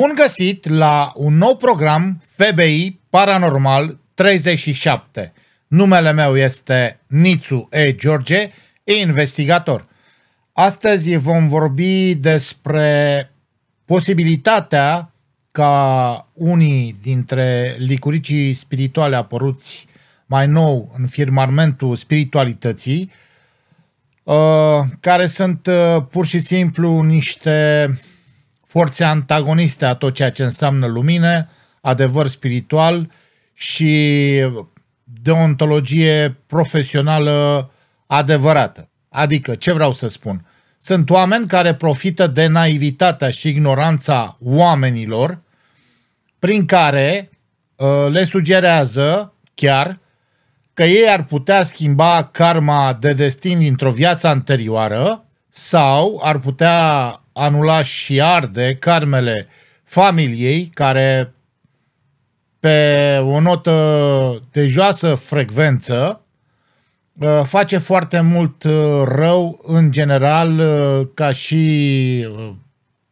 Bun găsit la un nou program FBI Paranormal 37. Numele meu este Nițu E. George, e investigator. Astăzi vom vorbi despre posibilitatea ca unii dintre licuricii spirituale apăruți mai nou în firmamentul spiritualității, uh, care sunt uh, pur și simplu niște forțe antagoniste a tot ceea ce înseamnă lumină, adevăr spiritual și deontologie profesională adevărată. Adică, ce vreau să spun? Sunt oameni care profită de naivitatea și ignoranța oamenilor, prin care uh, le sugerează chiar că ei ar putea schimba karma de destin dintr-o viață anterioară sau ar putea anula și arde carmele familiei, care pe o notă de joasă frecvență uh, face foarte mult uh, rău în general uh, ca și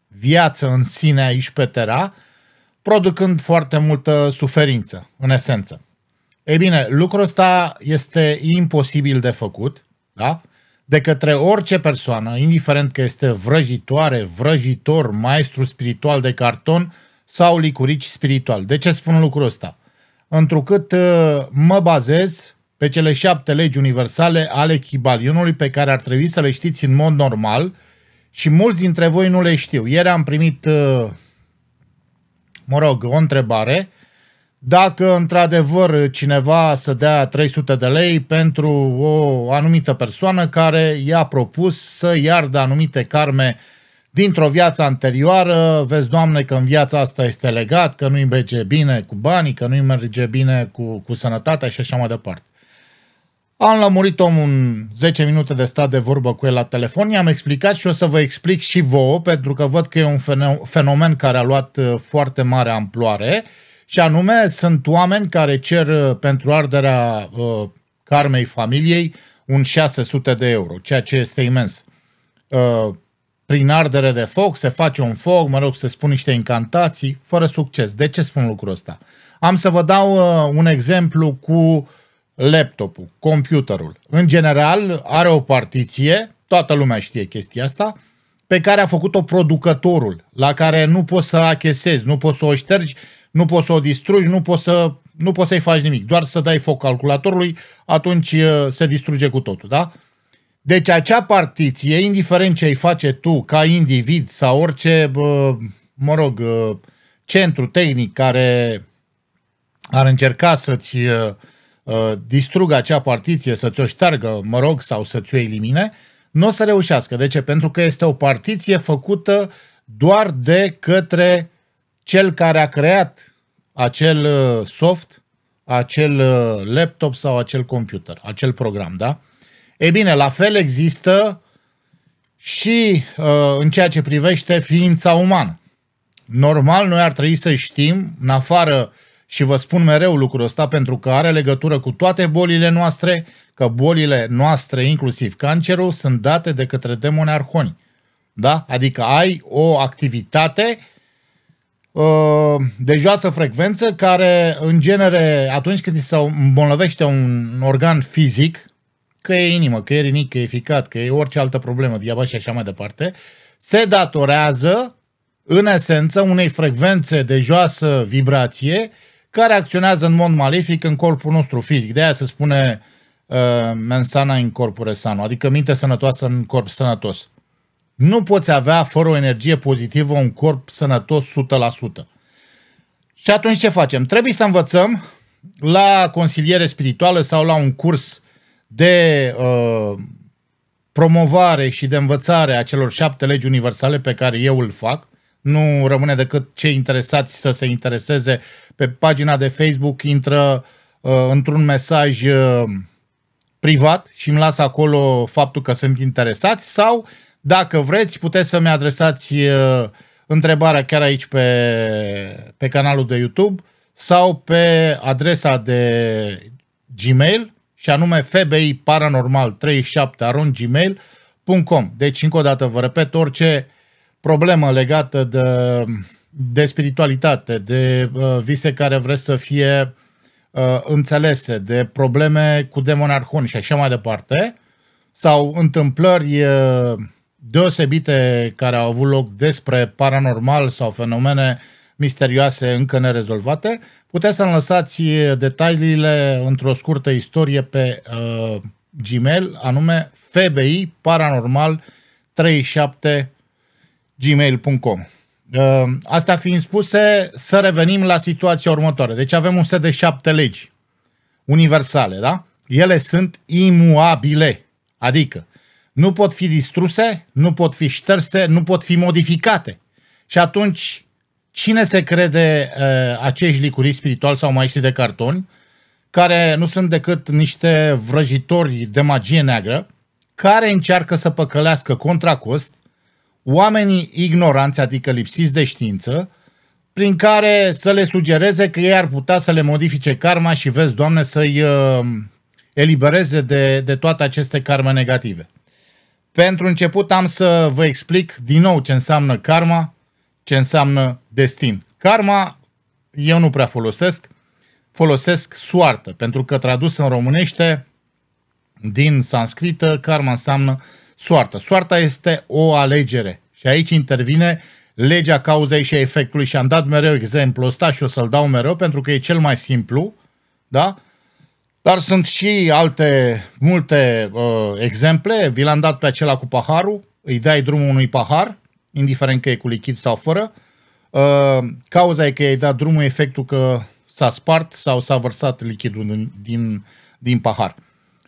viață în sine aici pe tera, producând foarte multă suferință, în esență. Ei bine, lucrul ăsta este imposibil de făcut, da? de către orice persoană, indiferent că este vrăjitoare, vrăjitor, maestru spiritual de carton sau licurici spiritual. De ce spun lucrul ăsta? Întrucât uh, mă bazez pe cele șapte legi universale ale Chibalionului pe care ar trebui să le știți în mod normal și mulți dintre voi nu le știu. Ieri am primit, uh, mă rog, o întrebare dacă într-adevăr cineva să dea 300 de lei pentru o anumită persoană care i-a propus să iardă anumite carme dintr-o viață anterioară, vezi, Doamne, că în viața asta este legat, că nu-i merge bine cu banii, că nu-i merge bine cu, cu sănătatea și așa mai departe. Am lămurit omul 10 minute de stat de vorbă cu el la telefon, i-am explicat și o să vă explic și vouă, pentru că văd că e un fenomen care a luat uh, foarte mare amploare. Și anume, sunt oameni care cer uh, pentru arderea carmei uh, familiei un 600 de euro, ceea ce este imens. Uh, prin ardere de foc se face un foc, mă rog, se spun niște incantații, fără succes. De ce spun lucrul ăsta? Am să vă dau un exemplu cu laptopul, computerul. În general, are o partiție, toată lumea știe chestia asta, pe care a făcut-o producătorul, la care nu poți să achesezi, nu poți să o ștergi, nu poți să o distrugi, nu poți, să, nu poți să-i faci nimic, doar să dai foc calculatorului, atunci uh, se distruge cu totul, da? Deci acea partiție, indiferent ce ai face tu ca individ sau orice, mă rog, uh, centru tehnic care ar încerca să-ți uh, distrugă acea partiție, să-ți o ștargă, mă rog, sau să-ți o elimine, nu o să reușească. De ce? Pentru că este o partiție făcută doar de către cel care a creat acel uh, soft, acel uh, laptop sau acel computer, acel program, da? E bine, la fel există și uh, în ceea ce privește ființa umană. Normal, noi ar trebui să știm, în afară, și vă spun mereu lucrul ăsta, pentru că are legătură cu toate bolile noastre, că bolile noastre, inclusiv cancerul, sunt date de către demoni arhoni. Da? Adică ai o activitate uh, Uh, de joasă frecvență care în genere atunci când se îmbolnăvește un organ fizic, că e inimă, că e rinic, că e ficat, că e orice altă problemă, diabet și așa mai departe, se datorează în esență unei frecvențe de joasă vibrație care acționează în mod malefic în corpul nostru fizic. De aia se spune uh, mensana in corpore sano, adică minte sănătoasă în corp sănătos. Nu poți avea fără o energie pozitivă un corp sănătos 100%. Și atunci ce facem? Trebuie să învățăm la consiliere spirituală sau la un curs de uh, promovare și de învățare a celor șapte legi universale pe care eu îl fac. Nu rămâne decât cei interesați să se intereseze. Pe pagina de Facebook intră uh, într-un mesaj uh, privat și îmi las acolo faptul că sunt interesați sau dacă vreți, puteți să-mi adresați uh, întrebarea chiar aici pe, pe canalul de YouTube sau pe adresa de Gmail și anume fbi paranormal 37 gmail.com. Deci, încă o dată, vă repet, orice problemă legată de, de spiritualitate, de uh, vise care vreți să fie uh, înțelese, de probleme cu demonarhoni și așa mai departe, sau întâmplări uh, deosebite care au avut loc despre paranormal sau fenomene misterioase încă nerezolvate. Puteți să-mi lăsați detaliile într-o scurtă istorie pe uh, Gmail, anume FBI Paranormal 37 gmail.com. Uh, astea fiind spuse, să revenim la situația următoare. Deci avem un set de șapte legi universale, da? Ele sunt imuabile, adică nu pot fi distruse, nu pot fi șterse, nu pot fi modificate. Și atunci, cine se crede uh, acești licuri spirituali sau maestri de carton, care nu sunt decât niște vrăjitori de magie neagră, care încearcă să păcălească contra cost oamenii ignoranți, adică lipsiți de știință, prin care să le sugereze că ei ar putea să le modifice karma și vezi, Doamne, să-i uh, elibereze de, de toate aceste karme negative. Pentru început am să vă explic din nou ce înseamnă karma, ce înseamnă destin. Karma eu nu prea folosesc, folosesc soartă, pentru că tradus în românește din sanscrită, karma înseamnă soartă. Soarta este o alegere și aici intervine legea cauzei și efectului și am dat mereu exemplu ăsta și o să-l dau mereu pentru că e cel mai simplu, da? Dar sunt și alte multe uh, exemple. Vi l-am dat pe acela cu paharul, îi dai drumul unui pahar, indiferent că e cu lichid sau fără. Uh, cauza e că i-ai dat drumul efectul că s-a spart sau s-a vărsat lichidul din, din, din pahar.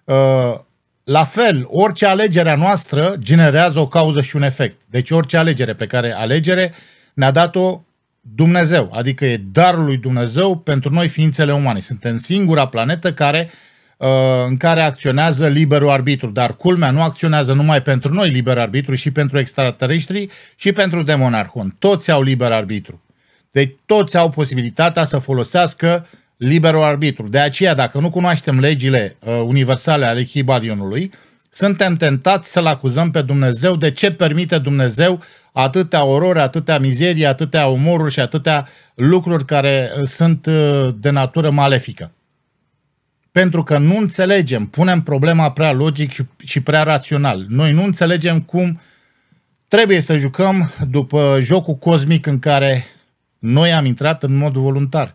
Uh, la fel, orice alegere a noastră generează o cauză și un efect. Deci orice alegere pe care alegere ne-a dat-o Dumnezeu, adică e darul lui Dumnezeu pentru noi ființele umane. Suntem singura planetă care, uh, în care acționează liberul arbitru, dar culmea nu acționează numai pentru noi liber arbitru, și pentru extraterestri și pentru demonarhon. Toți au liber arbitru. Deci toți au posibilitatea să folosească liberul arbitru. De aceea, dacă nu cunoaștem legile uh, universale ale Hibalionului, suntem tentați să-L acuzăm pe Dumnezeu de ce permite Dumnezeu atâtea orori, atâtea mizerii, atâtea umoruri și atâtea lucruri care uh, sunt uh, de natură malefică. Pentru că nu înțelegem, punem problema prea logic și prea rațional. Noi nu înțelegem cum trebuie să jucăm după jocul cosmic în care noi am intrat în mod voluntar.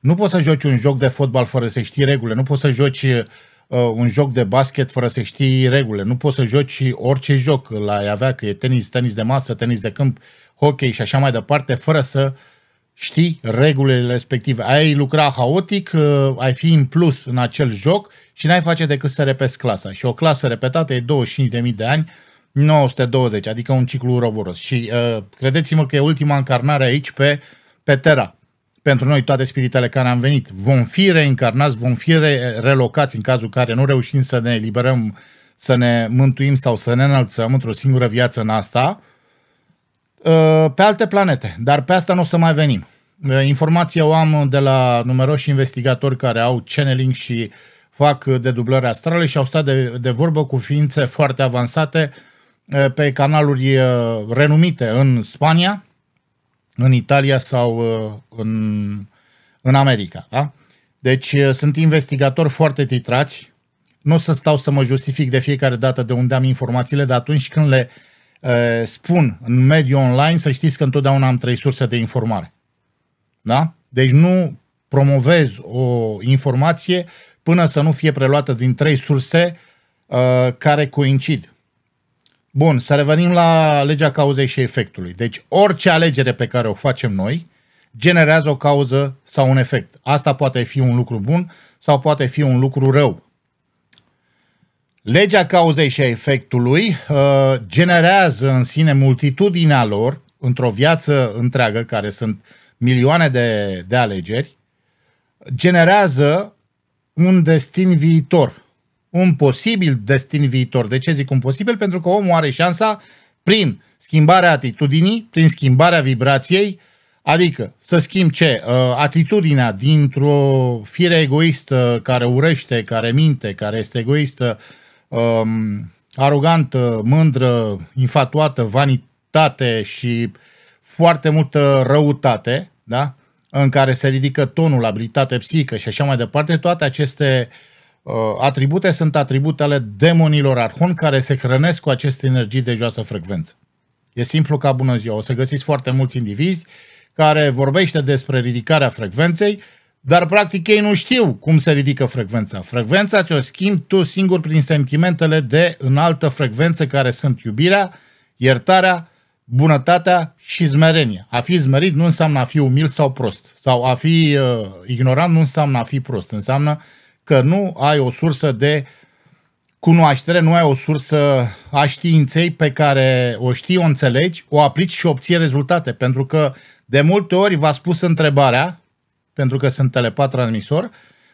Nu poți să joci un joc de fotbal fără să știi regulile, nu poți să joci uh, uh, un joc de basket fără să știi regulile. Nu poți să joci orice joc la ai avea, că e tenis, tenis de masă, tenis de câmp, hockey și așa mai departe, fără să știi regulile respective. Ai lucra haotic, uh, ai fi în plus în acel joc și n-ai face decât să repezi clasa. Și o clasă repetată e 25.000 de ani, 920, adică un ciclu roboros. Și uh, credeți-mă că e ultima încarnare aici pe, pe Terra pentru noi toate spiritele care am venit. Vom fi reîncarnați, vom fi re- relocați în cazul care nu reușim să ne eliberăm, să ne mântuim sau să ne înălțăm într-o singură viață în asta, uh, pe alte planete. Dar pe asta nu o să mai venim. Uh, Informația o am de la numeroși investigatori care au channeling și fac de dublări astrale și au stat de, de vorbă cu ființe foarte avansate uh, pe canaluri renumite în Spania, în Italia sau uh, în, în America. Da? Deci uh, sunt investigatori foarte titrați, nu o să stau să mă justific de fiecare dată de unde am informațiile, dar atunci când le e, uh, spun în mediul online, să știți că întotdeauna am trei surse de informare. Da? Deci nu promovez o informație până să nu fie preluată din trei surse uh, care coincid. Bun, să revenim la legea cauzei și efectului. Deci orice alegere pe care o facem noi generează o cauză sau un efect. Asta poate fi un lucru bun sau poate fi un lucru rău. Legea cauzei și efectului uh, generează în sine multitudinea lor într-o viață întreagă, care sunt milioane de, de alegeri, generează un destin viitor un posibil destin viitor. De ce zic un posibil? Pentru că omul are șansa prin schimbarea atitudinii, prin schimbarea vibrației, adică să schimb ce? Uh, atitudinea dintr-o fire egoistă care urăște, care minte, care este egoistă, um, arogantă, mândră, infatuată, vanitate și foarte multă răutate, da? în care se ridică tonul, abilitate psihică și așa mai departe, toate aceste uh, Uh, atribute sunt atributele demonilor arhon care se hrănesc cu aceste energii de joasă frecvență. E simplu ca bună ziua. O să găsiți foarte mulți indivizi care vorbește despre ridicarea frecvenței, dar practic ei nu știu cum se ridică frecvența. Frecvența ți-o schimbi tu singur prin sentimentele de înaltă frecvență care sunt iubirea, iertarea, bunătatea și zmerenia. A fi zmerit nu înseamnă a fi umil sau prost, sau a fi uh, ignorant nu înseamnă a fi prost, înseamnă uh, că nu ai o sursă de cunoaștere, nu ai o sursă a științei pe care o știi, o înțelegi, o aplici și obții rezultate. Pentru că de multe ori v-a spus întrebarea, pentru că sunt telepat transmisor,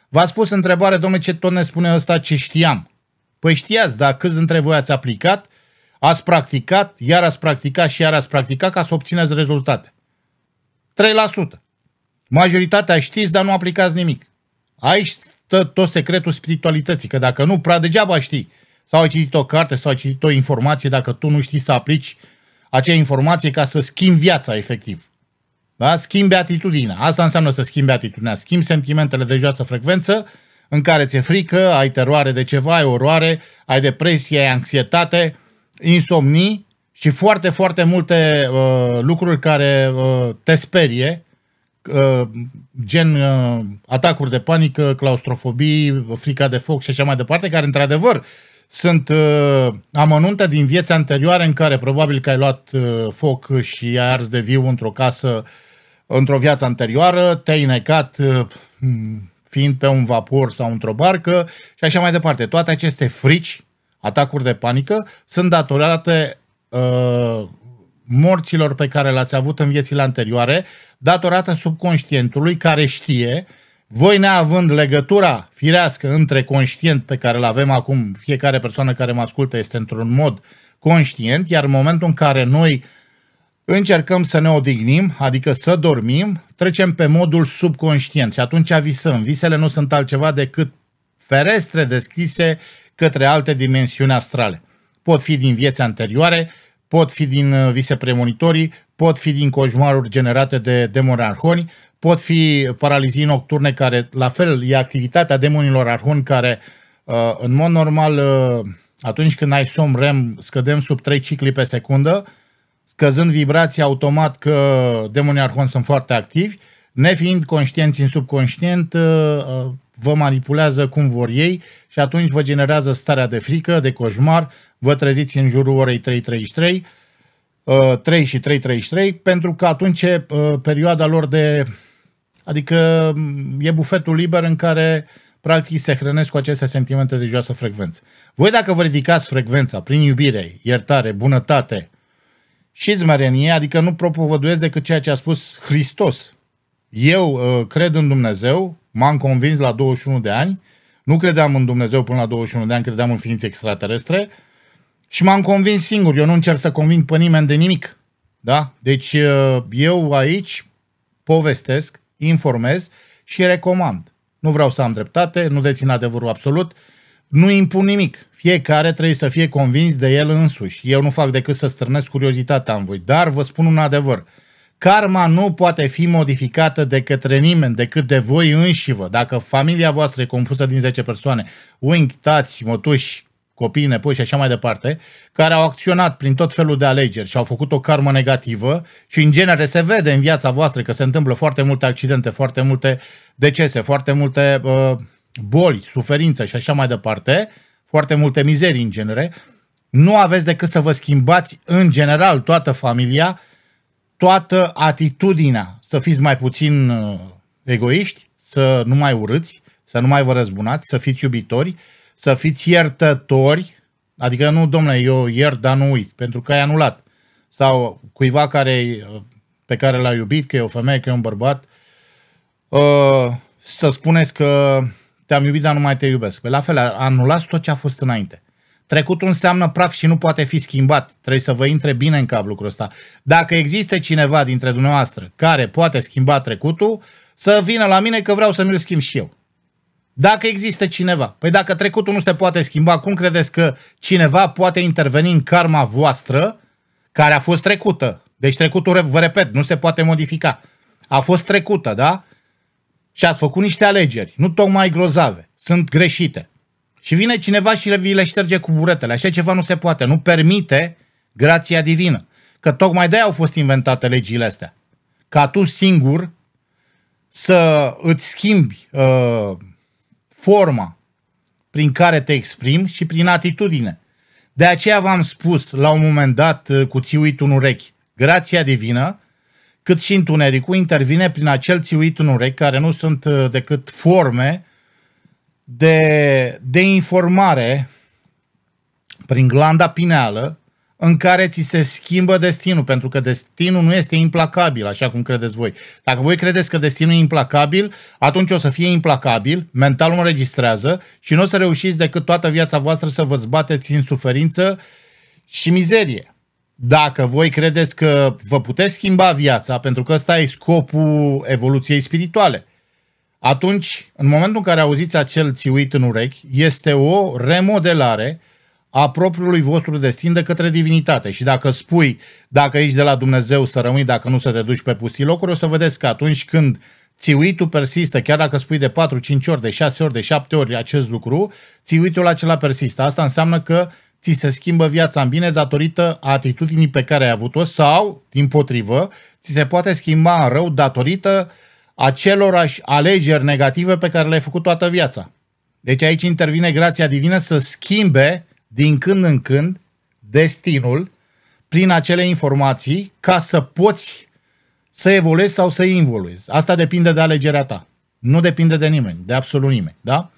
v-a spus întrebarea, domnule, ce tot ne spune ăsta ce știam. Păi știați, dar câți dintre voi ați aplicat, ați practicat, iar ați practicat și iar ați practicat ca să obțineți rezultate. 3%. Majoritatea știți, dar nu aplicați nimic. Aici stă tot secretul spiritualității, că dacă nu, prea degeaba știi. Sau ai citit o carte, sau ai citit o informație, dacă tu nu știi să aplici acea informație ca să schimbi viața efectiv. Da? Schimbi atitudinea. Asta înseamnă să schimbi atitudinea. Schimbi sentimentele de joasă frecvență în care ți-e frică, ai teroare de ceva, ai oroare, ai depresie, ai anxietate, insomnii și foarte, foarte multe uh, lucruri care uh, te sperie Uh, gen uh, atacuri de panică, claustrofobii, frica de foc și așa mai departe, care într-adevăr sunt uh, amănunte din vieți anterioare în care probabil că ai luat uh, foc și ai ars de viu într-o casă, într-o viață anterioară, te-ai înecat uh, fiind pe un vapor sau într-o barcă și așa mai departe. Toate aceste frici, atacuri de panică, sunt datorate uh, morților pe care le-ați avut în viețile anterioare, datorată subconștientului care știe, voi neavând legătura firească între conștient pe care îl avem acum, fiecare persoană care mă ascultă este într-un mod conștient, iar în momentul în care noi încercăm să ne odihnim, adică să dormim, trecem pe modul subconștient și atunci visăm. Visele nu sunt altceva decât ferestre deschise către alte dimensiuni astrale. Pot fi din vieți anterioare, pot fi din uh, vise premonitorii, pot fi din coșmaruri generate de demoni arhoni, pot fi paralizii nocturne care, la fel, e activitatea demonilor arhoni care, uh, în mod normal, uh, atunci când ai somn REM, scădem sub 3 cicli pe secundă, scăzând vibrația automat că demonii arhoni sunt foarte activi, nefiind conștienți în subconștient, vă manipulează cum vor ei și atunci vă generează starea de frică, de coșmar, vă treziți în jurul orei 3.33, 3 și 3.33, uh, pentru că atunci e uh, perioada lor de... Adică mm, e bufetul liber în care practic se hrănesc cu aceste sentimente de joasă frecvență. Voi dacă vă ridicați frecvența prin iubire, iertare, bunătate și zmerenie, adică nu propovăduiesc decât ceea ce a spus Hristos. Eu uh, cred în Dumnezeu, M-am convins la 21 de ani. Nu credeam în Dumnezeu până la 21 de ani, credeam în ființe extraterestre. Și m-am convins singur. Eu nu încerc să conving pe nimeni de nimic. Da? Deci uh, eu aici povestesc, informez și recomand. Nu vreau să am dreptate, nu dețin adevărul absolut, nu impun nimic. Fiecare trebuie să fie convins de el însuși. Eu nu fac decât să strănesc curiozitatea în voi. Dar vă spun un adevăr. Karma nu poate fi modificată de către nimeni decât de voi înșivă. Dacă familia voastră e compusă din 10 persoane, unchi, tați, mătuși, copii, nepoși și așa mai departe, care au acționat prin tot felul de alegeri și au făcut o karmă negativă și în genere se vede în viața voastră că se întâmplă foarte multe accidente, foarte multe decese, foarte multe uh, boli, suferințe și așa mai departe, foarte multe mizerii în genere, nu aveți decât să vă schimbați în general toată familia toată atitudinea să fiți mai puțin uh, egoiști, să nu mai urâți, să nu mai vă răzbunați, să fiți iubitori, să fiți iertători, adică nu, domnule, eu iert, dar nu uit, pentru că ai anulat. Sau cuiva care, uh, pe care l-a iubit, că e o femeie, că e un bărbat, uh, să spuneți că te-am iubit, dar nu mai te iubesc. Pe păi la fel, anulați tot ce a fost înainte. Trecutul înseamnă praf și nu poate fi schimbat. Trebuie să vă intre bine în cap lucrul ăsta. Dacă există cineva dintre dumneavoastră care poate schimba trecutul, să vină la mine că vreau să mi-l schimb și eu. Dacă există cineva. Păi dacă trecutul nu se poate schimba, cum credeți că cineva poate interveni în karma voastră care a fost trecută? Deci trecutul, vă repet, nu se poate modifica. A fost trecută, da? Și ați făcut niște alegeri, nu tocmai grozave, sunt greșite. Și vine cineva și vi le șterge cu buretele. Așa ceva nu se poate. Nu permite grația divină. Că tocmai de au fost inventate legile astea. Ca tu singur să îți schimbi uh, forma prin care te exprimi și prin atitudine. De aceea v-am spus la un moment dat uh, cu țiuit un urechi, grația divină, cât și întunericul intervine prin acel țiuit în urechi, care nu sunt uh, decât forme de, de informare prin glanda pineală în care ți se schimbă destinul, pentru că destinul nu este implacabil, așa cum credeți voi. Dacă voi credeți că destinul e implacabil, atunci o să fie implacabil, mentalul înregistrează și nu o să reușiți decât toată viața voastră să vă zbateți în suferință și mizerie. Dacă voi credeți că vă puteți schimba viața, pentru că ăsta e scopul evoluției spirituale – atunci, în momentul în care auziți acel țiuit în urechi, este o remodelare a propriului vostru destin de către divinitate. Și dacă spui, dacă ești de la Dumnezeu să rămâi, dacă nu să te duci pe pustii locuri, o să vedeți că atunci când țiuitul persistă, chiar dacă spui de 4, 5 ori, de 6 ori, de 7 ori acest lucru, țiuitul acela persistă. Asta înseamnă că ți se schimbă viața în bine datorită atitudinii pe care ai avut-o sau, din potrivă, ți se poate schimba în rău datorită uh, acelorași alegeri negative pe care le-ai făcut toată viața. Deci aici intervine grația divină să schimbe din când în când destinul prin acele informații ca să poți să evoluezi sau să involuezi. Asta depinde de alegerea ta. Nu depinde de nimeni, de absolut nimeni. Da?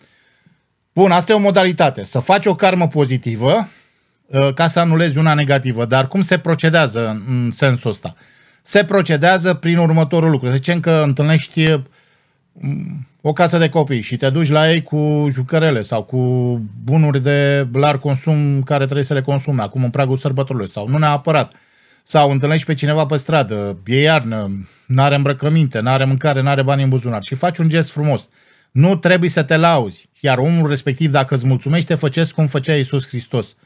Bun, asta e o modalitate. Să faci o karmă pozitivă uh, ca să anulezi una negativă. Dar cum se procedează în sensul ăsta? se procedează prin următorul lucru. Să zicem că întâlnești mm, o casă de copii și te duci la ei cu jucărele sau cu bunuri de larg consum care trebuie să le consume acum în pragul sărbătorului sau nu neapărat. Sau întâlnești pe cineva pe stradă, e iarnă, nu are îmbrăcăminte, nu are mâncare, nu are bani în buzunar și faci un gest frumos. Nu trebuie să te lauzi, iar omul respectiv dacă îți mulțumește, făceți cum făcea Iisus Hristos.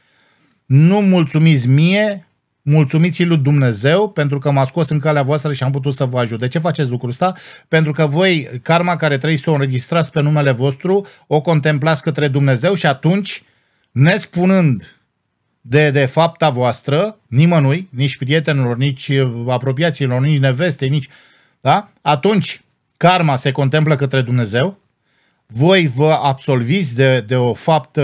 Nu mulțumiți mie, mulțumiți lui Dumnezeu pentru că m-a scos în calea voastră și am putut să vă ajut. De ce faceți lucrul ăsta? Pentru că voi, karma care trăiți să o înregistrați pe numele vostru, o contemplați către Dumnezeu și atunci, nespunând de, de fapta voastră, nimănui, nici prietenilor, nici uh, apropiaților, nici neveste, nici... Da? Atunci, karma se contemplă către Dumnezeu, voi vă absolviți de, de o faptă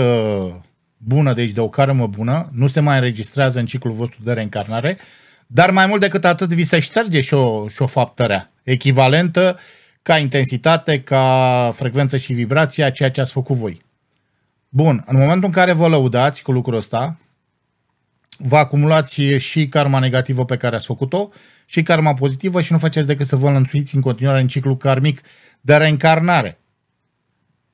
bună, deci de o karmă bună, nu se mai înregistrează în ciclul vostru de reîncarnare, dar mai mult decât atât vi se șterge și o, și o faptă rea, echivalentă ca intensitate, ca frecvență și vibrație a ceea ce ați făcut voi. Bun, în momentul în care vă lăudați cu lucrul ăsta, vă acumulați și karma negativă pe care ați făcut-o și karma pozitivă și nu faceți decât să vă înlănțuiți în continuare în ciclu karmic de reîncarnare.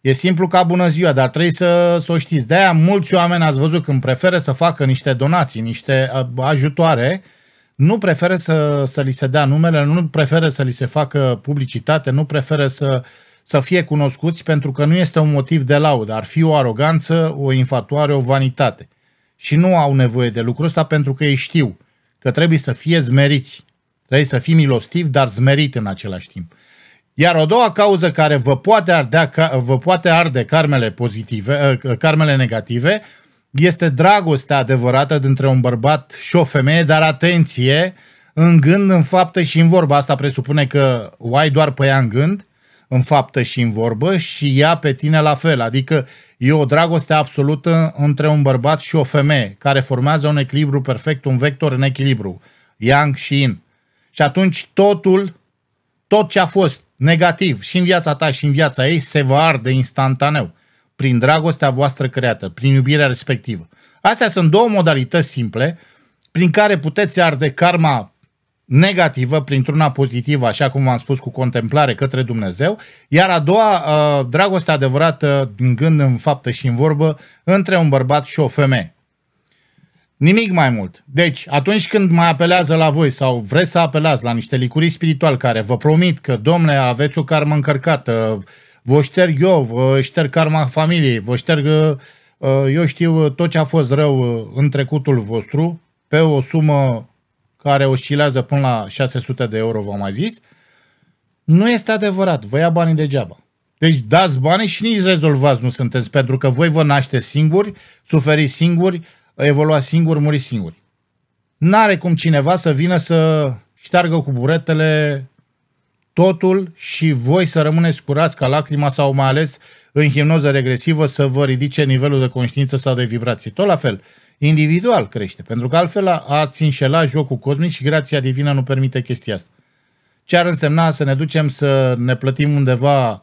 E simplu ca bună ziua, dar trebuie să, să o știți. De-aia mulți oameni ați văzut când preferă să facă niște donații, niște ajutoare, nu preferă să, să li se dea numele, nu preferă să li se facă publicitate, nu preferă să, să fie cunoscuți pentru că nu este un motiv de laudă. Ar fi o aroganță, o infatuare, o vanitate. Și nu au nevoie de lucrul ăsta pentru că ei știu că trebuie să fie zmeriți. Trebuie să fii milostiv, dar zmerit în același timp. Iar o doua cauză care vă poate, ardea, vă poate arde carmele pozitive, ă, ă, carmele negative este dragostea adevărată dintre un bărbat și o femeie, dar atenție, în gând, în faptă și în vorbă. Asta presupune că o ai doar pe ea în gând, în faptă și în vorbă și ea pe tine la fel. Adică e o dragoste absolută între un bărbat și o femeie care formează un echilibru perfect, un vector în echilibru, yang și yin. Și atunci totul, tot ce a fost negativ și în viața ta și în viața ei se va arde instantaneu prin dragostea voastră creată, prin iubirea respectivă. Astea sunt două modalități simple prin care puteți arde karma negativă printr-una pozitivă, așa cum v-am spus, cu contemplare către Dumnezeu, iar a doua, uh, dragoste adevărată din gând, în faptă și în vorbă, între un bărbat și o femeie. Nimic mai mult. Deci, atunci când mai apelează la voi sau vreți să apelați la niște licuri spirituale care vă promit că, domne, aveți o karmă încărcată, vă șterg eu, vă șterg karma familiei, vă șterg, uh, uh, eu știu, uh, tot ce a fost rău în trecutul vostru, pe o sumă care oscilează până la 600 de euro, v-am mai zis, nu este adevărat, vă ia banii degeaba. Deci dați bani și nici rezolvați nu sunteți, pentru că voi vă naște singuri, suferiți singuri, evolua singur, muri singur. N-are cum cineva să vină să șteargă cu buretele totul și voi să rămâneți curați ca lacrima sau mai ales în hipnoză regresivă să vă ridice nivelul de conștiință sau de vibrații. Tot la fel, individual crește, pentru că altfel ați înșela jocul cosmic și grația divină nu permite chestia asta. Ce ar însemna să ne ducem să ne plătim undeva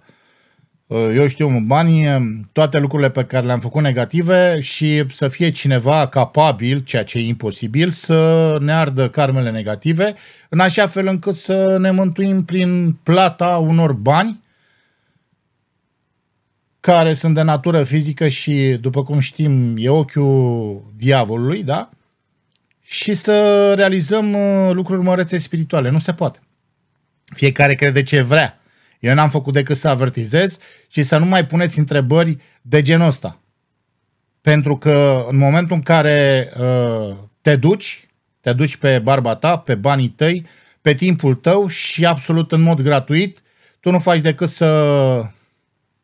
Eh, eu știu, bani, toate lucrurile pe care le-am făcut negative și să fie cineva capabil, ceea ce e imposibil, să ne ardă carmele negative, în așa fel încât să ne mântuim prin plata unor bani care sunt de natură fizică și, după cum știm, e ochiul diavolului, da? Și să realizăm eh, lucruri mărețe spirituale. Nu se poate. Fiecare crede ce vrea eu n-am făcut decât să avertizez și să nu mai puneți întrebări de genul ăsta. Pentru că în momentul în care uh, te duci, te duci pe barba ta, pe banii tăi, pe timpul tău și absolut în mod gratuit, tu nu faci decât să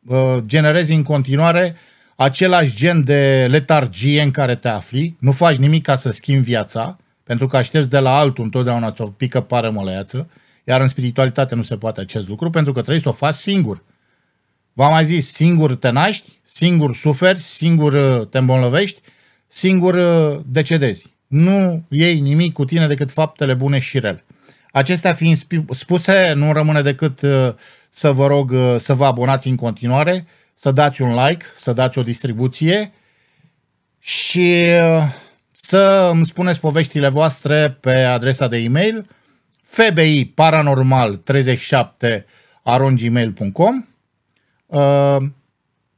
uh, generezi în continuare același gen de letargie în care te afli, nu faci nimic ca să schimbi viața, pentru că aștepți de la altul întotdeauna o pică pară mălăiață, uh, iar în spiritualitate nu se poate acest lucru pentru că trebuie să o faci singur. V-am mai zis, singur te naști, singur suferi, singur uh, te îmbolnăvești, singur uh, decedezi. Nu iei nimic cu tine decât faptele bune și rele. Acestea fiind spuse, nu rămâne decât uh, să vă rog să vă abonați în continuare, să dați un like, să dați o distribuție și să îmi spuneți poveștile voastre pe adresa de e-mail FBI Paranormal 37 arongmail.com uh,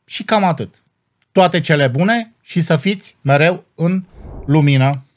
și cam atât. Toate cele bune și să fiți mereu în lumină.